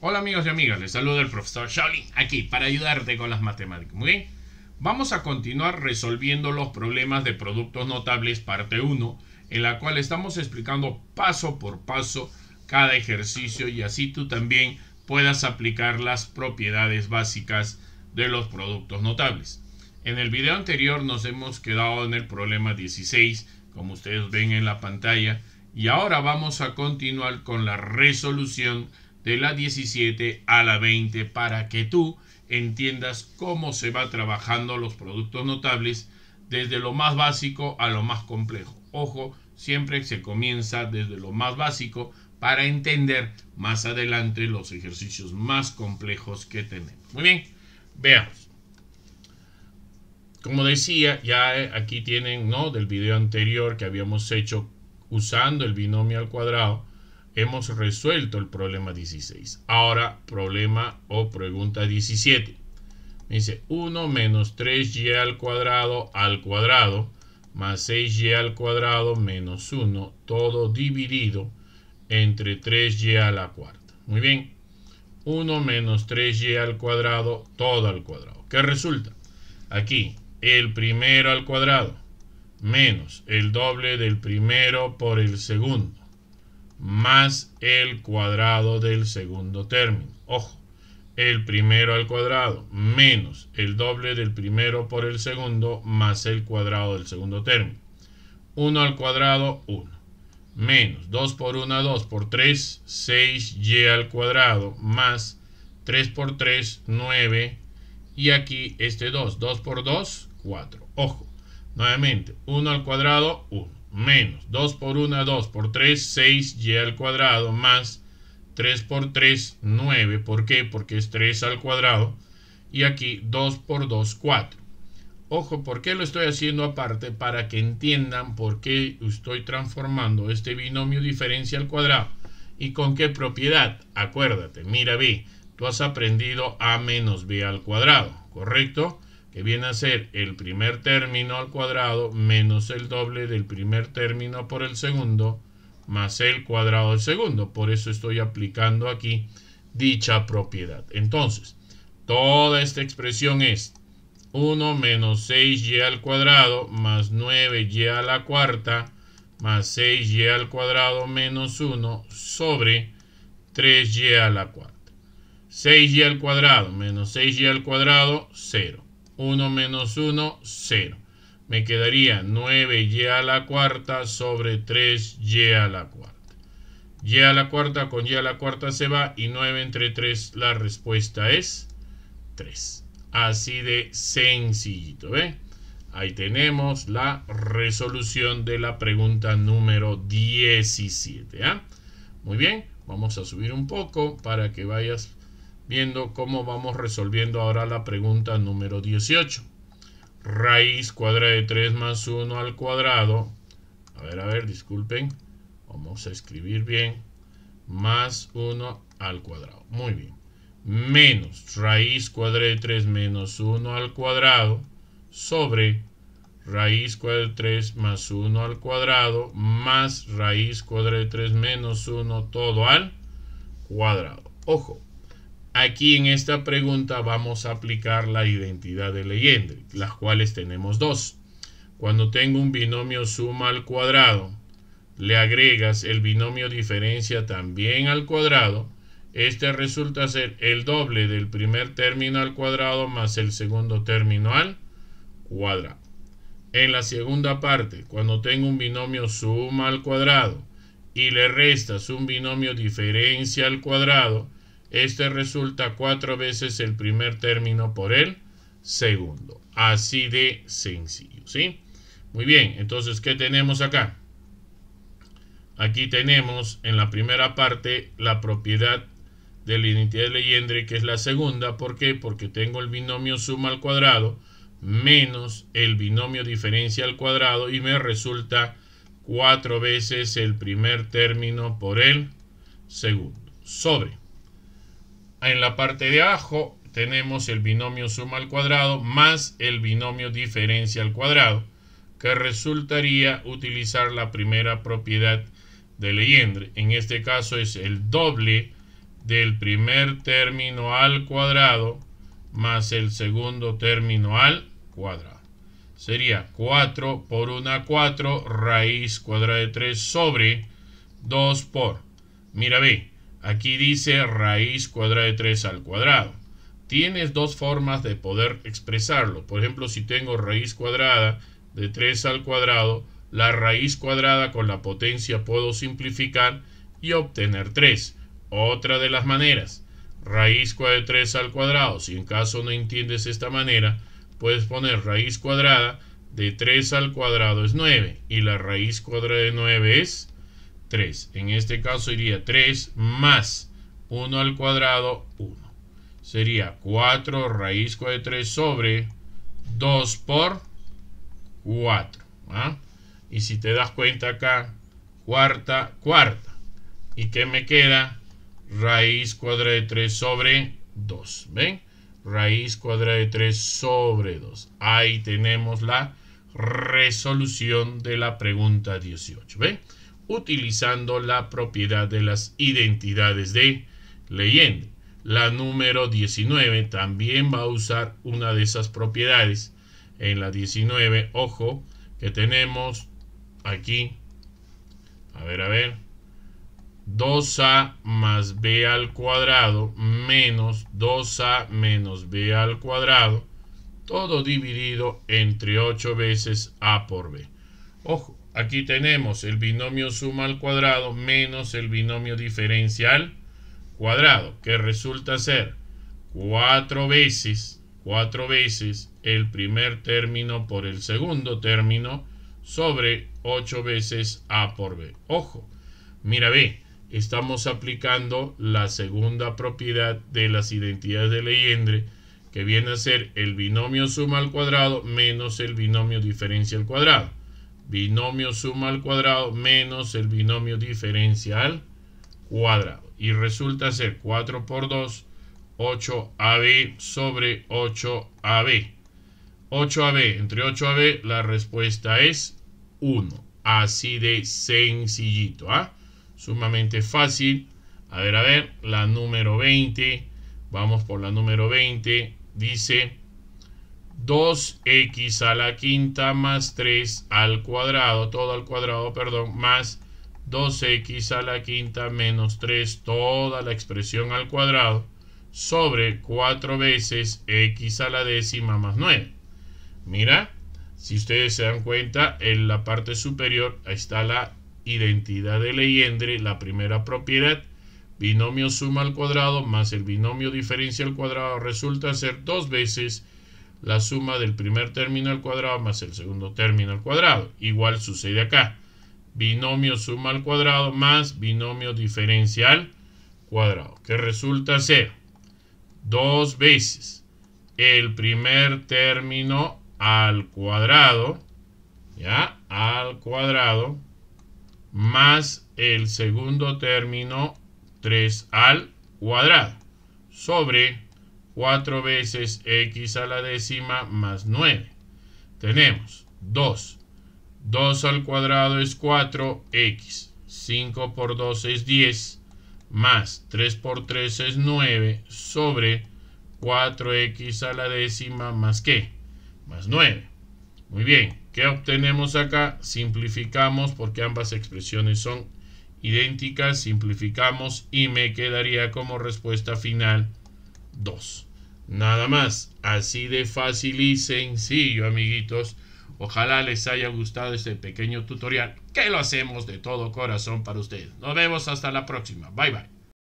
Hola amigos y amigas, les saluda el profesor Shaolin aquí para ayudarte con las matemáticas. Muy bien, vamos a continuar resolviendo los problemas de productos notables parte 1, en la cual estamos explicando paso por paso cada ejercicio y así tú también puedas aplicar las propiedades básicas de los productos notables. En el video anterior nos hemos quedado en el problema 16, como ustedes ven en la pantalla, y ahora vamos a continuar con la resolución de la 17 a la 20 para que tú entiendas cómo se va trabajando los productos notables desde lo más básico a lo más complejo. Ojo, siempre se comienza desde lo más básico para entender más adelante los ejercicios más complejos que tenemos. Muy bien, veamos. Como decía, ya eh, aquí tienen, ¿no? Del video anterior que habíamos hecho usando el binomio al cuadrado, hemos resuelto el problema 16. Ahora, problema o pregunta 17. dice 1 menos 3y al cuadrado al cuadrado más 6y al cuadrado menos 1, todo dividido entre 3y a la cuarta. Muy bien. 1 menos 3y al cuadrado, todo al cuadrado. ¿Qué resulta? Aquí, el primero al cuadrado menos el doble del primero por el segundo más el cuadrado del segundo término. Ojo, el primero al cuadrado menos el doble del primero por el segundo más el cuadrado del segundo término. 1 al cuadrado, 1. Menos 2 por 1, 2 por 3, 6y al cuadrado más 3 por 3, 9. Y aquí este 2, 2 por 2, 4. Ojo, nuevamente, 1 al cuadrado, 1 menos 2 por 1, 2 por 3, 6y al cuadrado más 3 por 3, 9. ¿Por qué? Porque es 3 al cuadrado. Y aquí 2 por 2, 4. Ojo, ¿por qué lo estoy haciendo aparte? Para que entiendan por qué estoy transformando este binomio diferencia al cuadrado. ¿Y con qué propiedad? Acuérdate, mira B, tú has aprendido A menos B al cuadrado, ¿correcto? que viene a ser el primer término al cuadrado menos el doble del primer término por el segundo más el cuadrado del segundo. Por eso estoy aplicando aquí dicha propiedad. Entonces, toda esta expresión es 1 menos 6y al cuadrado más 9y a la cuarta más 6y al cuadrado menos 1 sobre 3y a la cuarta. 6y al cuadrado menos 6y al cuadrado, 0. 1 menos 1, 0. Me quedaría 9y a la cuarta sobre 3y a la cuarta. y a la cuarta con y a la cuarta se va y 9 entre 3 la respuesta es 3. Así de sencillito, ¿ve? Ahí tenemos la resolución de la pregunta número 17. ¿ah? Muy bien, vamos a subir un poco para que vayas viendo cómo vamos resolviendo ahora la pregunta número 18. Raíz cuadrada de 3 más 1 al cuadrado. A ver, a ver, disculpen. Vamos a escribir bien. Más 1 al cuadrado. Muy bien. Menos raíz cuadrada de 3 menos 1 al cuadrado sobre raíz cuadrada de 3 más 1 al cuadrado más raíz cuadrada de 3 menos 1 todo al cuadrado. Ojo, Aquí en esta pregunta vamos a aplicar la identidad de leyenda, las cuales tenemos dos. Cuando tengo un binomio suma al cuadrado, le agregas el binomio diferencia también al cuadrado, este resulta ser el doble del primer término al cuadrado más el segundo término al cuadrado. En la segunda parte, cuando tengo un binomio suma al cuadrado y le restas un binomio diferencia al cuadrado, este resulta cuatro veces el primer término por el segundo. Así de sencillo, ¿sí? Muy bien, entonces, ¿qué tenemos acá? Aquí tenemos en la primera parte la propiedad de la identidad de Legendre, que es la segunda. ¿Por qué? Porque tengo el binomio suma al cuadrado menos el binomio diferencia al cuadrado y me resulta cuatro veces el primer término por el segundo. Sobre en la parte de abajo tenemos el binomio suma al cuadrado más el binomio diferencia al cuadrado, que resultaría utilizar la primera propiedad de Legendre. En este caso es el doble del primer término al cuadrado más el segundo término al cuadrado. Sería 4 por 1, 4, raíz cuadrada de 3 sobre 2 por. Mira, ve, Aquí dice raíz cuadrada de 3 al cuadrado. Tienes dos formas de poder expresarlo. Por ejemplo, si tengo raíz cuadrada de 3 al cuadrado, la raíz cuadrada con la potencia puedo simplificar y obtener 3. Otra de las maneras, raíz cuadrada de 3 al cuadrado. Si en caso no entiendes esta manera, puedes poner raíz cuadrada de 3 al cuadrado es 9 y la raíz cuadrada de 9 es 3. En este caso iría 3 más 1 al cuadrado, 1. Sería 4 raíz cuadrada de 3 sobre 2 por 4. ¿ah? Y si te das cuenta acá, cuarta, cuarta. ¿Y qué me queda? Raíz cuadrada de 3 sobre 2. ¿Ven? Raíz cuadrada de 3 sobre 2. Ahí tenemos la resolución de la pregunta 18. ¿Ven? utilizando la propiedad de las identidades de leyenda. La número 19 también va a usar una de esas propiedades. En la 19, ojo, que tenemos aquí, a ver, a ver, 2a más b al cuadrado menos 2a menos b al cuadrado, todo dividido entre 8 veces a por b. Ojo, Aquí tenemos el binomio suma al cuadrado menos el binomio diferencial cuadrado, que resulta ser cuatro veces, cuatro veces el primer término por el segundo término sobre 8 veces A por B. Ojo, mira B, estamos aplicando la segunda propiedad de las identidades de Leyendre, que viene a ser el binomio suma al cuadrado menos el binomio diferencial cuadrado binomio suma al cuadrado menos el binomio diferencial cuadrado. Y resulta ser 4 por 2, 8AB sobre 8AB. 8AB, entre 8AB la respuesta es 1. Así de sencillito, ¿ah? Sumamente fácil. A ver, a ver, la número 20. Vamos por la número 20. Dice 2x a la quinta más 3 al cuadrado, todo al cuadrado, perdón, más 2x a la quinta menos 3, toda la expresión al cuadrado, sobre 4 veces x a la décima más 9. Mira, si ustedes se dan cuenta, en la parte superior está la identidad de Leyendre, la primera propiedad. Binomio suma al cuadrado más el binomio diferencia al cuadrado resulta ser 2 veces la suma del primer término al cuadrado más el segundo término al cuadrado. Igual sucede acá. Binomio suma al cuadrado más binomio diferencial cuadrado, que resulta ser dos veces el primer término al cuadrado, ¿ya? Al cuadrado más el segundo término 3 al cuadrado sobre 4 veces x a la décima más 9. Tenemos 2. 2 al cuadrado es 4x. 5 por 2 es 10. Más 3 por 3 es 9 sobre 4x a la décima más qué? Más 9. Muy bien. ¿Qué obtenemos acá? Simplificamos porque ambas expresiones son idénticas. Simplificamos y me quedaría como respuesta final 2. Nada más, así de fácil y sencillo, amiguitos. Ojalá les haya gustado este pequeño tutorial, que lo hacemos de todo corazón para ustedes. Nos vemos hasta la próxima. Bye bye.